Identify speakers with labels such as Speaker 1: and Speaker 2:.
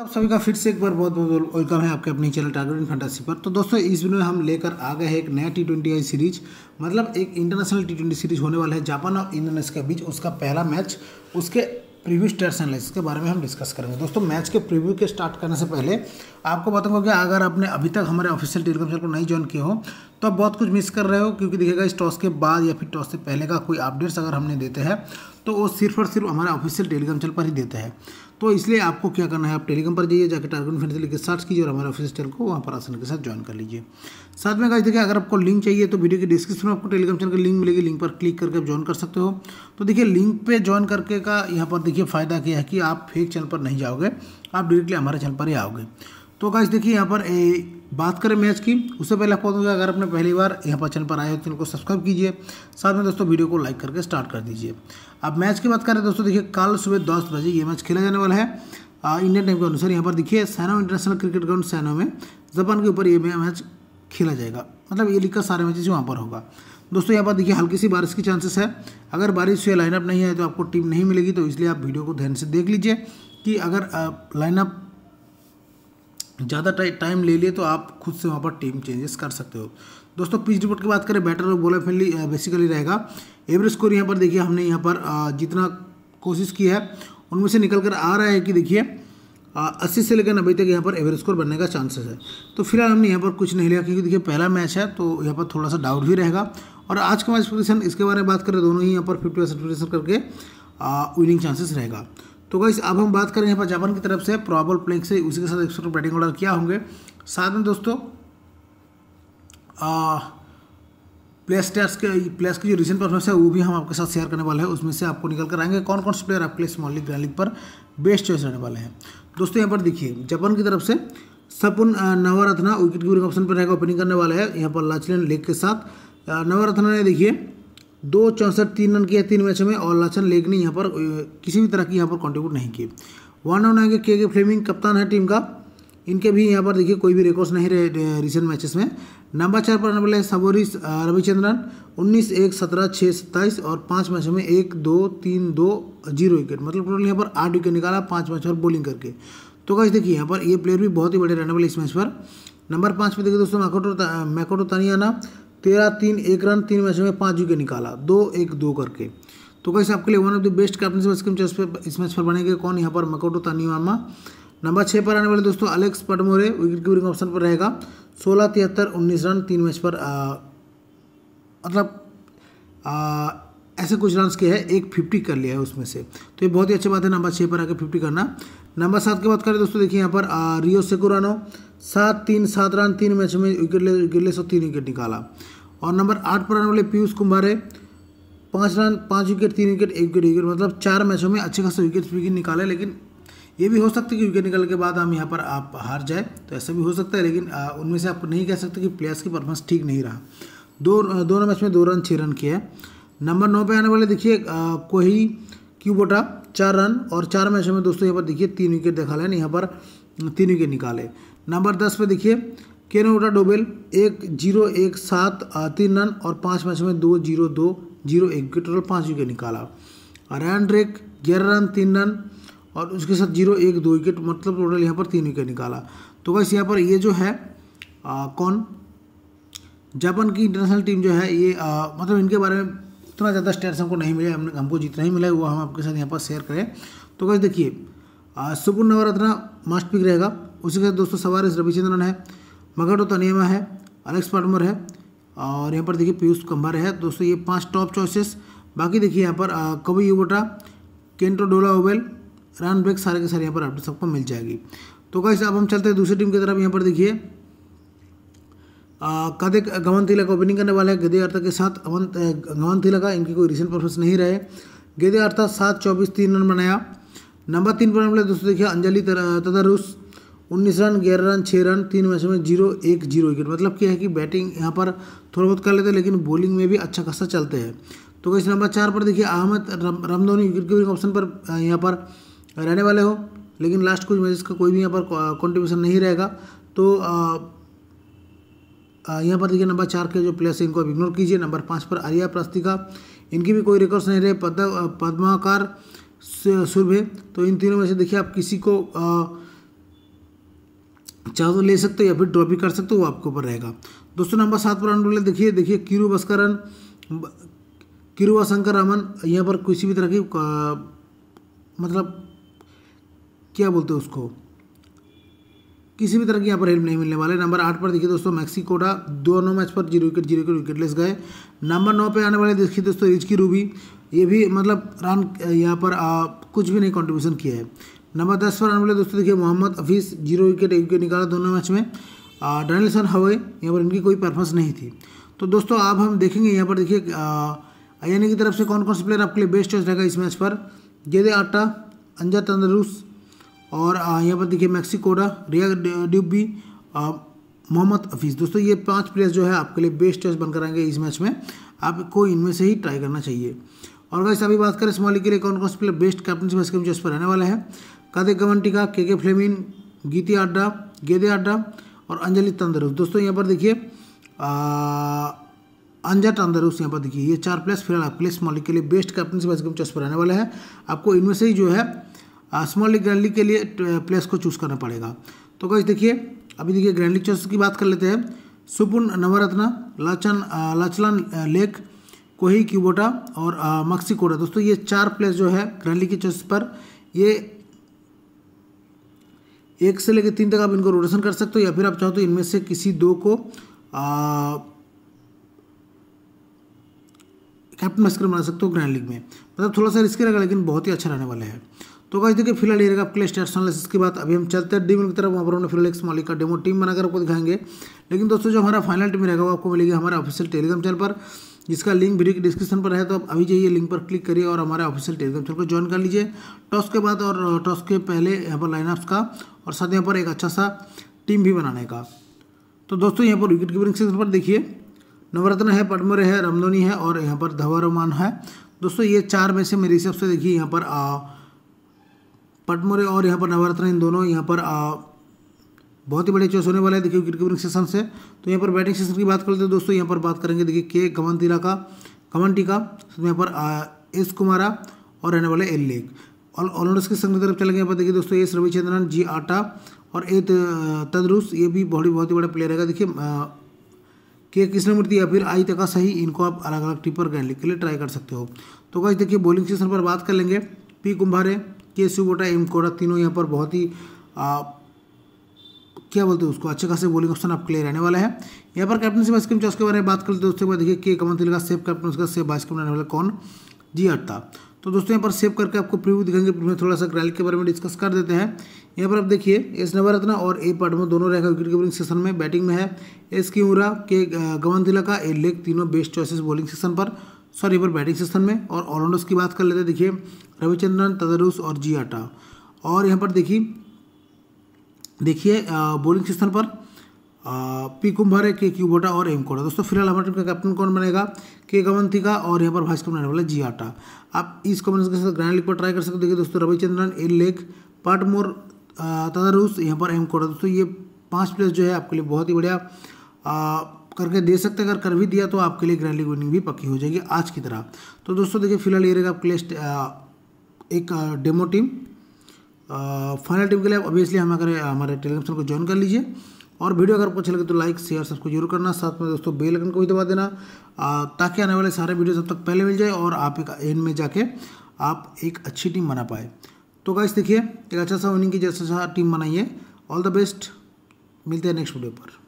Speaker 1: तो आप सभी का फिर से एक बार बहुत बहुत वेलकम है आपके अपने चैनल टारगेट इन फंटासी पर तो दोस्तों इस वीडियो में हम लेकर आ गए हैं एक नया टी ट्वेंटी आई सीरीज मतलब एक इंटरनेशनल टी ट्वेंटी सीरीज होने वाला है जापान और इंडोनेशिया के बीच उसका पहला मैच उसके प्रीव्यू स्टेट एनालिसिस के बारे में हम डिस्कस करेंगे दोस्तों मैच के प्रीव्यू के स्टार्ट करने से पहले आपको बताऊंगा कि अगर आपने अभी तक हमारे ऑफिशियल टेलीग्राम चैनल को नहीं ज्वाइन किया हो तो आप बहुत कुछ मिस कर रहे हो क्योंकि देखिएगा इस टॉस के बाद या फिर टॉस से पहले का कोई अपडेट्स अगर हमने देते हैं तो वो सिर्फ और सिर्फ हमारा ऑफिशियल टेलीग्राम चैनल पर ही देता है तो इसलिए आपको क्या करना है आप टेलीग्राम पर जाइए जाकर टारगेट फ्रेंड से लेकर सर्च कीजिए और हमारे ऑफिशियल चैनल को वहाँ पर आसन के साथ ज्वाइन कर लीजिए साथ में कहा देखिए अगर आपको लिंक चाहिए तो वीडियो के डिस्क्रिप्शन में आपको टेलीग्राम चैनल का लिंक मिलेगी लिंक पर क्लिक करके आप ज्वाइन कर सकते हो तो देखिए लिंक पर ज्वाइन करके का यहाँ पर देखिए फ़ायदा क्या है कि आप फेक चैनल पर नहीं जाओगे आप डायरेक्टली हमारे चैनल पर ही आओगे तो काश देखिए यहाँ पर बात करें मैच की उससे पहले आपको बताऊँगा अगर आपने पहली बार यहाँ पर चैनल पर आए हो तो इनको सब्सक्राइब कीजिए साथ में दोस्तों वीडियो को लाइक करके स्टार्ट कर दीजिए अब मैच की बात करें दोस्तों देखिए कल सुबह दस बजे ये मैच खेला जाने वाला है इंडियन टाइम के अनुसार यहाँ पर देखिए Sano international cricket ground Sano में जापान के ऊपर ये मैच खेला जाएगा मतलब ये लिखा सारे मैचेस वहाँ पर होगा दोस्तों यहाँ पर देखिए हल्की सी बारिश की चांसेस है अगर बारिश या लाइनअप नहीं है तो आपको टीम नहीं मिलेगी तो इसलिए आप वीडियो को ध्यान से देख लीजिए कि अगर लाइनअप ज़्यादा टाइम ले लिए तो आप खुद से वहाँ पर टीम चेंजेस कर सकते हो दोस्तों पिच रिपोर्ट की बात करें बैटर और बॉलर फ्रेंडली बेसिकली रहेगा एवरेज स्कोर यहाँ पर देखिए हमने यहाँ पर जितना कोशिश की है उनमें से निकल कर आ रहा है कि देखिए अस्सी से लेकर नब्बे तक यहाँ पर एवरेज स्कोर बनने का चांसेस है तो फिलहाल हमने यहाँ पर कुछ नहीं लिया क्योंकि देखिए पहला मैच है तो यहाँ पर थोड़ा सा डाउट भी रहेगा और आज का मैच पोजिशन इसके बारे में बात करें दोनों ही यहाँ पर फिफ्टी परसेंट करके विनिंग चांसेस रहेगा तो गाइस अब हम बात करें यहाँ पर जापान की तरफ से प्रॉबल प्लेंग से उसी के साथ एक बैटिंग ऑर्डर क्या होंगे साथ में दोस्तों प्लेस स्टार्स के प्लेस की जो रिसेंट परफॉर्मेंस है वो भी हम आपके साथ शेयर करने वाले हैं उसमें से आपको निकल कर आएंगे कौन कौन से प्लेयर आपके लिए स्मॉल लीग ग्रैंड लीग पर बेस्ट चॉइस रहने वाले हैं दोस्तों यहाँ पर देखिए जापान की तरफ से Sapun Navaratna wicket keeping option पर रहेगा ओपनिंग करने वाला है यहाँ पर लाचलिन लेग के साथ नवरत्ना ने देखिए दो चौंसठ तीन रन किया तीन मैचों में और लक्षण लेग ने यहाँ पर किसी भी तरह की यहाँ पर कॉन्ट्रीब्यूट नहीं किए वन ऑन आएंगे के के फ्लेमिंग कप्तान है टीम का इनके भी यहाँ पर देखिए कोई भी रिकॉर्ड्स नहीं रहे रिसेंट मैचेस में नंबर चार पर आने वाले सबोरी रविचंद्रन उन्नीस एक सत्रह छः सत्ताईस और पाँच मैचों में एक दो तीन दो जीरो विकेट मतलब टोटल यहाँ पर आठ विकेट निकाला पाँच मैच पर बॉलिंग करके तो कैसे देखिए यहाँ पर ये प्लेयर भी बहुत ही बड़े रहने वाले इस मैच पर नंबर पाँच पर देखिए दोस्तों मैकोटो मैकोटो तानियाना तेरह तीन एक रन तीन मैचों में पाँच विकेट निकाला दो एक दो करके तो कैसे आपके लिए one of the best captainship इस मैच पर बनेंगे कौन यहाँ पर मकोटो तानी वर्मा नंबर छः पर आने वाले दोस्तों Alex Patmore wicket keeping option पर रहेगा सोलह तिहत्तर उन्नीस रन तीन मैच पर मतलब ऐसे कुछ रन के हैं एक फिफ्टी कर लिया है उसमें से तो ये बहुत ही अच्छी बात है नंबर छः पर आकर फिफ्टी करना नंबर सात की बात करें दोस्तों देखिए यहाँ पर रियो सेकुरानो सात तीन सात रन तीन मैच में विकेट ले विकेट ले सौ तीन विकेट निकाला और नंबर आठ पर आने वाले पीयूष कुमार है पाँच रन पाँच विकेट तीन विकेट एक विकेट विकेट मतलब चार मैचों में अच्छे खासे विकेट विकेट निकाले लेकिन ये भी हो सकता है कि विकेट निकालने के बाद हम यहाँ पर आप हार जाए तो ऐसा भी हो सकता है लेकिन उनमें से आप नहीं कह सकते कि प्लेयर्स की परफॉर्मेंस ठीक नहीं रहा दो दोनों मैच में दो रन छः रन किया है नंबर नौ पर आने वाले देखिए कोई क्यों बोटा चार रन और चार मैचों में दोस्तों यहाँ पर देखिए तीन विकेट दिखा यानी यहाँ पर तीन विकेट निकाले नंबर दस पे देखिए ओटा डोबेल एक जीरो एक सात तीन रन और पाँच मैचों में दो जीरो दो जीरो एक विकेट टोटल पाँच विकेट निकाला रैन ड्रेक ग्यारह रन तीन रन और उसके साथ जीरो एक दो विकेट मतलब टोटल यहाँ पर तीन विकेट निकाला तो बस यहाँ पर ये जो है आ, कौन जापान की इंटरनेशनल टीम जो है ये आ, मतलब इनके बारे में उतना ज़्यादा स्टेट्स हमको नहीं मिले हमने हमको जितना ही मिला है वो हम आपके साथ यहाँ पर शेयर करें तो कैसे देखिए सुपुर नवरत्न मास्ट पिक रहेगा उसी के साथ दोस्तों सवार रविचंद्रन है मगर तनियमा है अलेक्स पाटमर है और यहाँ पर देखिए पीयूष कंभर है दोस्तों ये पांच टॉप चॉइसेस बाकी देखिए यहाँ पर कवि युवटा केंटो डोला ओवेल रन ब्रेक सारे के सारे यहाँ पर आपको सबको मिल जाएगी तो कैसे अब हम चलते हैं दूसरी टीम की तरफ यहाँ पर देखिए कदे गमन तिलक ओपनिंग करने वाले हैं गदे अर्था के साथ अमन गमन तिलक इनकी कोई रिसेंट परफॉर्मेंस नहीं रहे गदे अर्था सात चौबीस तीन रन बनाया नंबर तीन पर बोले दोस्तों देखिए अंजलि तदारुस उन्नीस रन ग्यारह रन छः रन तीन मैचों में जीरो एक जीरो विकेट मतलब क्या है कि बैटिंग यहाँ पर थोड़ा बहुत कर लेते हैं लेकिन बॉलिंग में भी अच्छा खासा चलते हैं तो कैसे नंबर चार पर देखिए Ahmad Ramdhoni wicket keeping option पर यहाँ पर रहने वाले हो लेकिन लास्ट कुछ मैच का कोई भी यहाँ पर कॉन्ट्रीब्यूशन नहीं रहेगा तो यहाँ पर देखिए नंबर चार के जो प्लेस है इनको आप इग्नोर कीजिए नंबर पाँच पर आर्या प्रस्तिका इनकी भी कोई रिकॉर्ड्स नहीं रहे पद पद्माकार सुरभे तो इन तीनों में से देखिए आप किसी को चाहे तो ले सकते हो या फिर ड्रॉप भी कर सकते हो वो आपके ऊपर रहेगा दोस्तों नंबर सात पर अनुरोध देखिए देखिए किरु बस्करन किरुआ शंकर रमन यहाँ पर किसी भी तरह की मतलब क्या बोलते हैं उसको किसी भी तरह की यहाँ पर हेल्प नहीं मिलने वाले नंबर आठ पर देखिए दोस्तों मैक्सिकोडा दोनों मैच पर zero wicket zero wicket wicketless गए नंबर नौ पे आने वाले देखिए दोस्तों रिच की रूबी ये भी मतलब रन यहाँ पर आ, कुछ भी नहीं कंट्रीब्यूशन किया है नंबर दस पर आने वाले दोस्तों देखिए मोहम्मद हफीज़ जीरो विकेट एक विकेट निकाला दोनों मैच में डैनिलसन हवे यहाँ पर इनकी कोई परफॉर्मेंस नहीं थी तो दोस्तों अब हम देखेंगे यहाँ पर देखिए आई की तरफ से कौन कौन से प्लेयर आपके लिए बेस्ट चॉइस रहेगा इस मैच पर जेदे आटा अंजा तंदरूस और यहाँ पर देखिए मैक्सिकोडा रिया ड्यूबी मोहम्मद हफीज़ दोस्तों ये पांच प्लेयर्स जो है आपके लिए बेस्ट टेस्ट बनकर आएंगे इस मैच में आपको इनमें से ही ट्राई करना चाहिए और वैसे अभी बात करें स्मॉली के लिए कौन कौन से प्लेयर बेस्ट कैप्टनशिप मैच जो पर रहने वाला है कादे गवंटिका के के फ्लेमिन गीति आड्डा गेदे आड्डा और अंजलि तंदरुस दोस्तों यहाँ पर देखिए अंजा तंदरुस यहाँ पर देखिए ये चार प्लेयर्स फिलहाल आपके लिए स्मॉली के लिए बेस्ट कैप्टनशिप मैच जो पर रहने वाला है आपको इनमें से ही जो है स्मॉल लीग ग्रैंड लीग के लिए प्लेस को चूज़ करना पड़ेगा तो कैसे देखिए अभी देखिए ग्रैंड लीग चॉइस की बात कर लेते हैं सुपुन नवरत्न लाचन लाचलान लेक कोही क्यूबोटा और मक्सिकोटा दोस्तों ये चार प्लेस जो है ग्रैंड लीग के चॉइस पर ये एक से लेकर तीन तक आप इनको रोटेशन कर सकते हो या फिर आप चाहो तो इनमें से किसी दो को कैप्टन मैस्कर बना सकते हो ग्रैंड लीग में मतलब थोड़ा सा रिस्की रहेगा लेकिन बहुत ही अच्छा रहने वाला है तो गाइस देखिए फिलहाल ये रहेगा आपके लिए स्टेशनल बाद अभी हम चलते हैं डी की तरफ वहाँ पर हमने फिलहाल एक मालिक का डेमो टीम बनाकर आपको दिखाएंगे लेकिन दोस्तों जो हमारा फाइनल टीम रहेगा वो आपको मिलेगी हमारे ऑफिशियल टेलीग्राम चैनल पर जिसका लिंक वीडियो डिस्क्रिप्शन पर है तो आप अभी जाइए लिंक पर क्लिक करिए और हमारे ऑफिशियल टेलीग्राम चैनल को ज्वाइन कर लीजिए टॉस के बाद और टॉस uh, के पहले यहाँ पर लाइनअप्स का और साथ यहाँ पर एक अच्छा सा टीम भी बनाने का तो दोस्तों यहाँ पर विकेट कीपिंग सेक्शन पर देखिए नवरत्न है पटमोरे है रमदोनी है और यहाँ पर रोमान है दोस्तों ये चार में से मेरे हिसाब से देखिए यहाँ पर uh, पटमोरे और यहाँ पर नवरत्न इन दोनों यहाँ पर आ, बहुत ही बड़े चॉइस होने वाले हैं देखिए विकेट कीपिंग सेशन से तो यहाँ पर बैटिंग सेशन की बात करते हैं दोस्तों यहाँ पर बात करेंगे देखिए के कमंतीला का कमंटी का तो यहाँ पर एस कुमारा और रहने वाले एल लेग और ऑलराउंडर्स की संघ की तरफ चलेंगे यहाँ पर देखिए दोस्तों एस रविचंद्रन जी आटा और ए तदरुस ये भी बहुत ही बहुत ही बड़ा प्लेयर रहेगा देखिए के कृष्णमूर्ति या फिर आई तका सही इनको आप अलग अलग टिपर करने के लिए ट्राई कर सकते हो तो गाइस देखिए बॉलिंग सेशन पर बात कर लेंगे पी कुंभारे के सुबोटा एम कोडा तीनों यहाँ पर बहुत ही आ, क्या बोलते हैं उसको अच्छे खासे बोलिंग ऑप्शन आप क्लियर रहने वाला है यहाँ पर कैप्टनशिप स्कीम चॉइस के बारे में बात करते दोस्तों देखिए के कमल तिलका सेफ कैप्टन उसका सेफ वाइस रहने वाला कौन जी अट्टा तो दोस्तों यहाँ पर सेव करके आपको प्रीव्यू दिखाएंगे प्रीव्यू थोड़ा सा रैली के बारे में डिस्कस कर देते हैं यहाँ पर आप देखिए एस नवरत्न और ए पार्ट में दोनों रहेगा विकेट कीपिंग सेशन में बैटिंग में है एस की उमरा के गवन तिलका ए लेग तीनों बेस्ट चॉइसेस बॉलिंग सेशन पर सॉरी पर बैटिंग सेशन में और ऑलराउंडर्स की बात कर लेते हैं देखिए रविचंद्रन तदरुस और जी आटा और यहाँ पर देखिए देखिए बॉलिंग सेशन पर पी कुंभर है के क्यूबोटा और एम कोटा दोस्तों फिलहाल हमारे टीम का कैप्टन कौन बनेगा के गवंती का और यहाँ पर वाइस कैप्टन वाला जी आटा आप इस कॉम्बिनेशन के साथ ग्रैंड लीग पर ट्राई कर सकते हो देखिए दोस्तों रविचंद्रन एल पार्ट पाटमोर तदारूस यहाँ पर एम कोटा दोस्तों ये पाँच प्लेयर जो है आपके लिए बहुत ही बढ़िया करके दे सकते हैं अगर कर भी दिया तो आपके लिए लीग विनिंग भी पक्की हो जाएगी आज की तरह तो दोस्तों देखिए फिलहाल ये रहेगा आपके लिए एक डेमो टीम फाइनल टीम के लिए ऑब्वियसली हम अगर हमारे टेलीग्राम चैनल को ज्वाइन कर लीजिए और वीडियो अगर आपको अच्छा लगे तो लाइक शेयर सबको जरूर करना साथ में दोस्तों बेल आइकन को भी दबा देना ताकि आने वाले सारे वीडियो जब तक पहले मिल जाए और आप एक एंड में जाके आप एक अच्छी टीम बना पाए तो गाइस देखिए एक अच्छा सा विनिंग की जैसा टीम बनाइए ऑल द बेस्ट मिलते हैं नेक्स्ट वीडियो पर